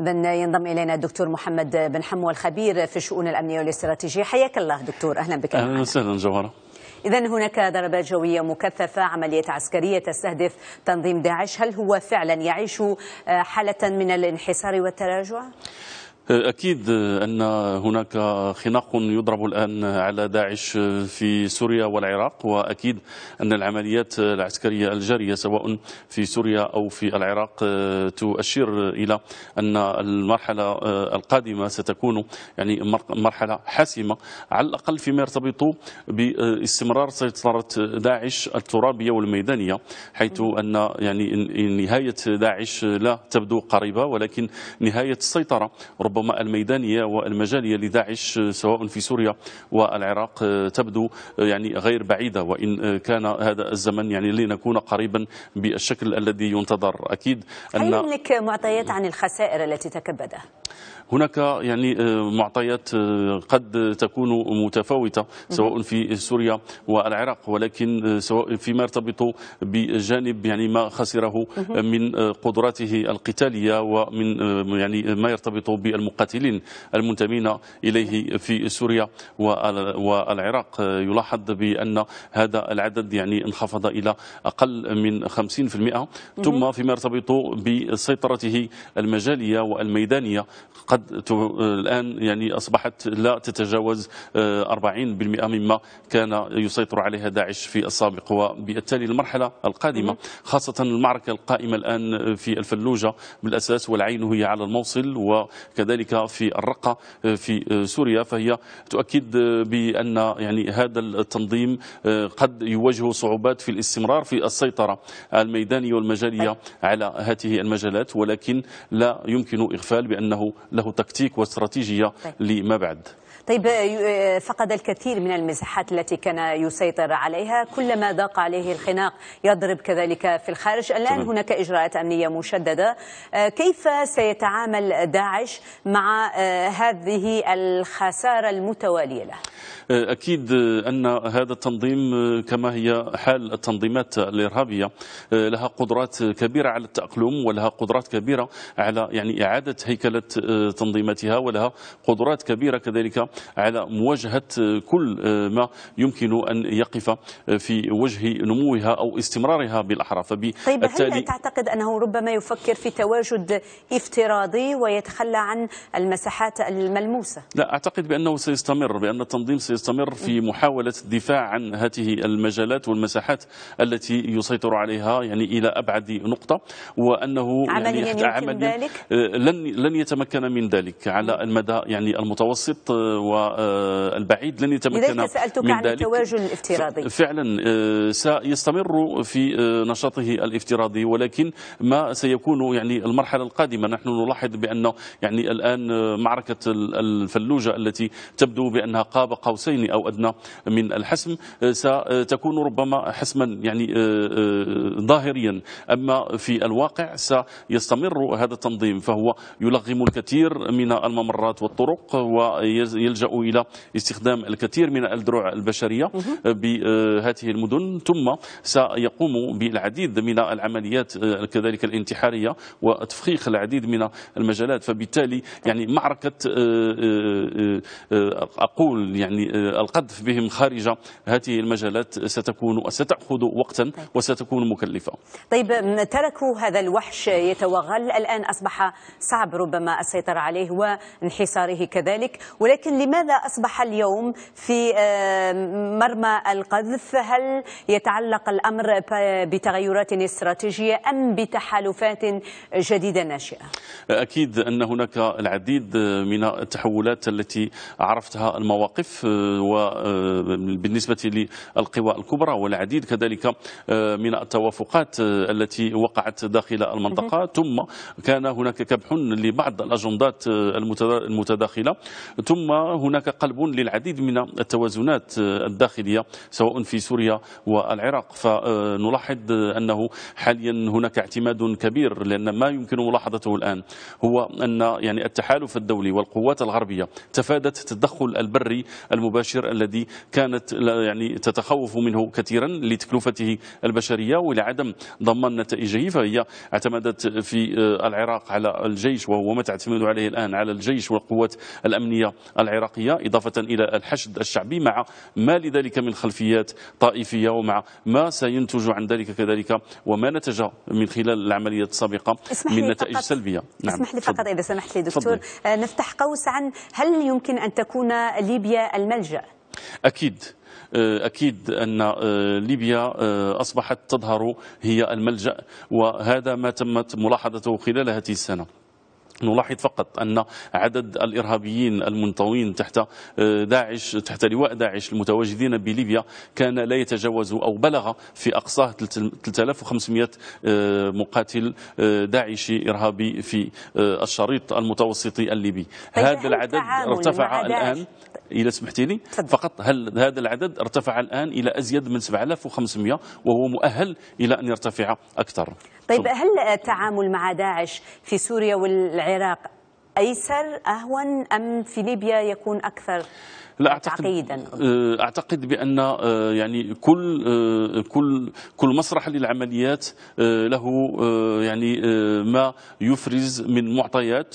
إذا ينضم إلينا الدكتور محمد بن حمو الخبير في الشؤون الأمنية والاستراتيجية حياك الله دكتور أهلا بك أهلا وسهلا جوهرة إذا هناك ضربات جوية مكثفة عملية عسكرية تستهدف تنظيم داعش هل هو فعلا يعيش حالة من الانحسار والتراجع؟ أكيد أن هناك خناق يضرب الآن على داعش في سوريا والعراق وأكيد أن العمليات العسكرية الجارية سواء في سوريا أو في العراق تؤشر إلى أن المرحلة القادمة ستكون يعني مرحلة حاسمة على الأقل فيما يرتبط باستمرار سيطرة داعش الترابية والميدانية حيث أن يعني نهاية داعش لا تبدو قريبة ولكن نهاية السيطرة ربما ربما الميدانية والمجالية لداعش سواء في سوريا والعراق تبدو يعني غير بعيدة وإن كان هذا الزمن يعني لنكون قريبا بالشكل الذي ينتظر أكيد أن هل منك معطيات عن الخسائر التي تكبدها؟ هناك يعني آه، معطيات آه، قد تكون متفاوتة سواء في سوريا والعراق ولكن آه، سواء فيما يرتبط بجانب يعني ما خسره من قدراته القتالية ومن يعني ما يرتبط بالمقاتلين المنتمين إليه في سوريا والعراق يلاحظ بأن هذا العدد يعني انخفض إلى أقل من 50% ثم فيما يرتبط بسيطرته المجالية والميدانية قد الآن يعني أصبحت لا تتجاوز 40% آه، مما كان يسيطر عليها داعش في السابق وبالتالي المرحلة القادمة خاصة المعركة القائمة الآن في الفلوجة بالأساس والعين هي على الموصل وكذلك في الرقة آه، في آه، سوريا فهي تؤكد بأن يعني هذا التنظيم قد يواجه صعوبات في الاستمرار في السيطرة الميدانية والمجالية طيب. على هذه المجالات ولكن لا يمكن إغفال بأنه له تكتيك واستراتيجية طيب. لما بعد طيب آه، آه، فقد الكثير من المساحات التي كان يسيطر عليها كلما ضاق عليه الخناق يضرب كذلك في الخارج الآن هناك إجراءات أمنية مشددة آه، كيف سيتعامل داعش مع هذه الخسارة المتوالية له؟ أكيد أن هذا التنظيم كما هي حال التنظيمات الإرهابية لها قدرات كبيرة على التأقلم ولها قدرات كبيرة على يعني إعادة هيكلة آه، تنظيماتها ولها قدرات كبيرة كذلك على مواجهة آه، كل آه، ما يمكن أن يقف في وجه نموها أو استمرارها بالأحرى فبالتالي طيب هل تعتقد أنه ربما يفكر في تواجد افتراضي ويتخلى عن المساحات الملموسة لا أعتقد بأنه سيستمر بأن التنظيم سيستمر في محاولة الدفاع عن هذه المجالات والمساحات التي يسيطر عليها يعني إلى أبعد نقطة وأنه عمليا يعني عمليا ذلك؟ لن لن يتمكن يتمكن من ذلك على المدى يعني المتوسط آه، والبعيد لن يتمكن لذلك سألتك عن ذلك التواجد الافتراضي فعلا آه، سيستمر في آه، نشاطه الافتراضي ولكن ما سيكون يعني المرحلة القادمة نحن نلاحظ بأن يعني الآن معركة الفلوجة التي تبدو بأنها قاب قوسين أو أدنى من الحسم ستكون ربما حسما يعني ظاهريا أما في الواقع سيستمر هذا التنظيم فهو يلغم الكثير الكثير من الممرات والطرق ويلجأ إلى استخدام الكثير من الدروع البشرية بهذه آه، المدن ثم سيقوم بالعديد من العمليات آه، كذلك الانتحارية وتفخيخ العديد من المجالات فبالتالي يعني معركة آه، أقول يعني القذف بهم خارج هذه المجالات ستكون ستأخذ وقتا طيب. وستكون مكلفة طيب تركوا هذا الوحش يتوغل الآن أصبح صعب ربما السيطرة عليه وانحساره كذلك ولكن لماذا أصبح اليوم في آه، مرمى القذف هل يتعلق الأمر بتغيرات استراتيجية أم بتحالفات جديدة ناشئة أكيد أن هناك العديد من التحولات التي عرفتها المواقف آه، وبالنسبة آه، للقوى الكبرى والعديد كذلك من التوافقات التي وقعت داخل المنطقة ثم كان هناك كبح لبعض الأجراء الأجندات آه، المتداخلة ثم هناك قلب للعديد من التوازنات آه، الداخلية سواء في سوريا والعراق فنلاحظ آه، أنه حاليا هناك اعتماد كبير لأن ما يمكن ملاحظته الآن هو أن يعني التحالف الدولي والقوات الغربية تفادت التدخل البري المباشر الذي كانت يعني تتخوف منه كثيرا لتكلفته البشرية ولعدم ضمان نتائجه فهي اعتمدت في العراق على الجيش وهو ما يعتمد عليه الآن على الجيش والقوات الأمنية العراقية إضافة إلى الحشد الشعبي مع ما لذلك من خلفيات طائفية ومع ما سينتج عن ذلك كذلك وما نتج من خلال العمليات السابقة من نتائج فقط. سلبية نعم اسمح لي فقط إذا سمحت لي دكتور فضل. آه، نفتح قوس عن هل يمكن أن تكون ليبيا الملجأ؟ أكيد آه، أكيد أن آه، ليبيا أصبحت تظهر هي الملجأ وهذا ما تمت ملاحظته خلال هذه السنة نلاحظ فقط أن عدد الإرهابيين المنطوين تحت آه، داعش تحت لواء داعش المتواجدين بليبيا كان لا يتجاوز أو بلغ في أقصاه 3500 مقاتل آه، داعشي إرهابي في آه، الشريط المتوسطي الليبي طيب، هذا العدد ارتفع الآن إذا سمحتي لي فقط هل هذا العدد ارتفع الآن إلى أزيد من 7500 وهو مؤهل إلى أن يرتفع أكثر طيب هل التعامل مع داعش في سوريا والعراق أيسر أهون أم في ليبيا يكون أكثر لا أعتقد تعقيدا آه، أعتقد بأن آه، يعني كل آه، كل كل مسرح للعمليات له يعني ما يفرز من معطيات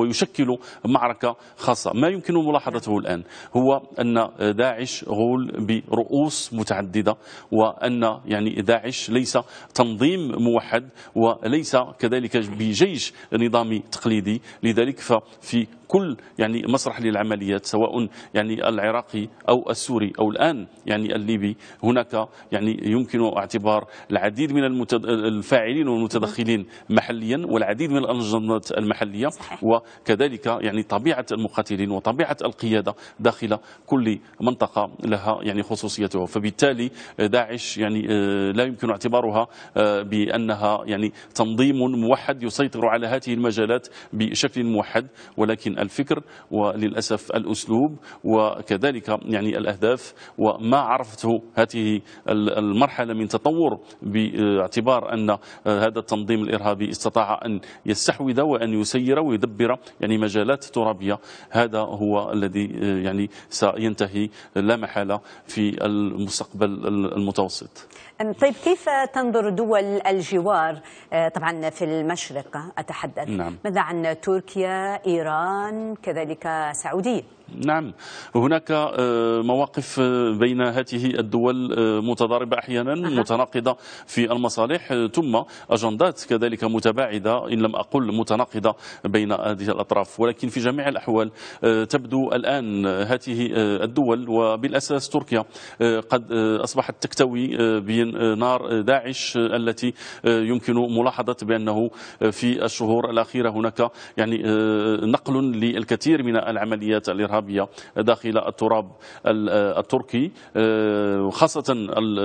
ويشكل معركة خاصة ما يمكن ملاحظته نعم. الآن هو أن داعش غول برؤوس متعددة وأن يعني داعش ليس تنظيم موحد وليس كذلك بجيش نظامي تقليدي لذلك ففي كل يعني مسرح للعمليات سواء يعني العراقي أو السوري أو الآن يعني الليبي هناك يعني يمكن اعتبار العديد من المتد... الفاعلين والمتدخلين محليا والعديد من الأنظمات المحلية وكذلك يعني طبيعة المقاتلين وطبيعة القيادة داخل كل منطقة لها يعني خصوصيتها فبالتالي داعش يعني آه، لا يمكن اعتبارها آه، بأنها يعني تنظيم موحد يسيطر على هذه المجالات بشكل موحد ولكن من الفكر وللأسف الأسلوب وكذلك يعني الأهداف وما عرفته هذه المرحلة من تطور باعتبار أن هذا التنظيم الإرهابي استطاع أن يستحوذ وأن يسير ويدبر يعني مجالات ترابية هذا هو الذي يعني سينتهي لا محالة في المستقبل المتوسط طيب كيف تنظر دول الجوار آه، طبعا في المشرق أتحدث نعم. ماذا عن تركيا إيران كذلك سعودية نعم هناك آه، مواقف آه، بين هذه الدول آه، متضاربة أحيانا متناقضة في المصالح ثم أجندات كذلك متباعدة إن لم أقل متناقضة بين هذه الأطراف ولكن في جميع الأحوال تبدو الآن هذه الدول وبالأساس تركيا قد أصبحت تكتوي بنار داعش التي يمكن ملاحظة بأنه في الشهور الأخيرة هناك يعني نقل للكثير من العمليات الإرهابية الارهابيه داخل التراب آه، التركي آه، خاصه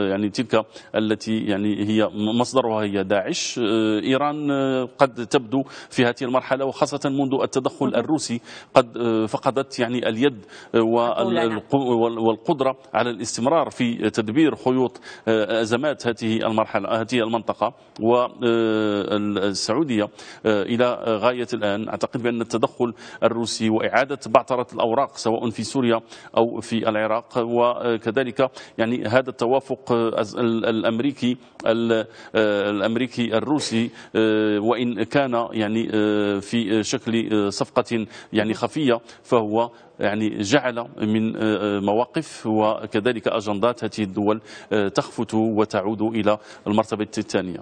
يعني تلك التي يعني هي مصدرها هي داعش آه، ايران قد تبدو في هذه المرحله وخاصه منذ التدخل الروسي قد فقدت يعني اليد والقدره على الاستمرار في تدبير خيوط ازمات هذه المرحله هذه المنطقه والسعوديه الى غايه الان اعتقد بان التدخل الروسي واعاده بعثره الاوراق الأوراق سواء في سوريا أو في العراق وكذلك يعني هذا التوافق الأمريكي الأمريكي الروسي آه، وإن كان يعني آه، في شكل آه، صفقة يعني خفية فهو يعني جعل من آه، آه، مواقف وكذلك أجندات هذه الدول آه، تخفت وتعود إلى المرتبة الثانية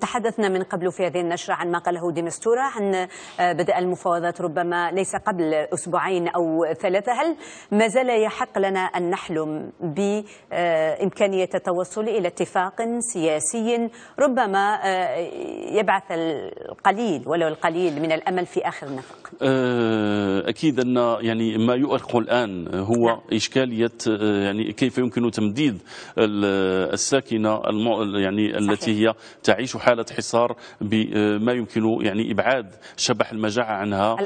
تحدثنا من قبل في هذه النشرة عن ما قاله ديمستورا عن بدأ المفاوضات ربما ليس قبل أسبوعين أو ثلاثة هل ما زال يحق لنا أن نحلم بإمكانية التوصل إلى اتفاق سياسي ربما يبعث القليل ولو القليل من الأمل في آخر نفق أكيد أن يعني ما ما يؤرق الآن هو إشكالية آه، يعني كيف يمكن تمديد آه، الساكنة يعني التي هي تعيش حالة حصار بما آه، يمكن يعني إبعاد شبح المجاعة عنها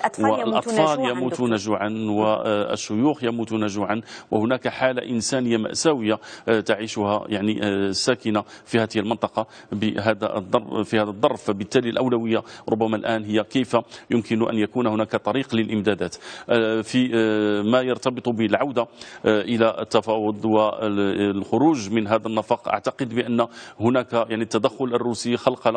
الاطفال يموتون جوعا والشيوخ يموتون جوعا وهناك حالة إنسانية مأساوية تعيشها يعني الساكنة في هذه المنطقة بهذا الضرب في هذا الظرف فبالتالي الأولوية ربما الآن هي كيف يمكن أن يكون هناك طريق للإمدادات في ما يرتبط بالعودة آه، إلى التفاوض والخروج من هذا النفق أعتقد بأن هناك يعني التدخل الروسي خلقل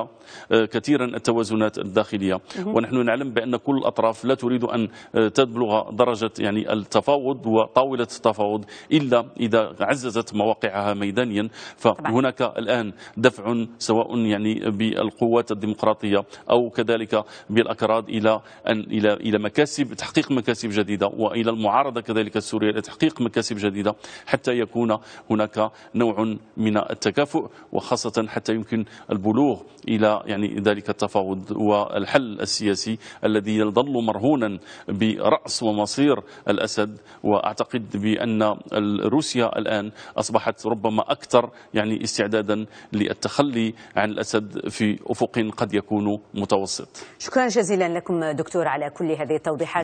آه، كثيرا التوازنات الداخلية ونحن نعلم بأن كل الأطراف لا تريد أن آه، تبلغ درجة يعني التفاوض وطاولة التفاوض إلا إذا عززت مواقعها ميدانيا فهناك الآن دفع سواء يعني بالقوات الديمقراطية أو كذلك بالأكراد إلى أن إلى إلى مكاسب تحقيق مكاسب جديدة وإلى إلى المعارضة كذلك السورية لتحقيق مكاسب جديدة حتى يكون هناك نوع من التكافؤ وخاصة حتى يمكن البلوغ إلى يعني ذلك التفاوض والحل السياسي الذي يظل مرهونا برأس ومصير الأسد وأعتقد بأن روسيا الآن أصبحت ربما أكثر يعني استعدادا للتخلي عن الأسد في أفق قد يكون متوسط شكرا جزيلا لكم دكتور على كل هذه التوضيحات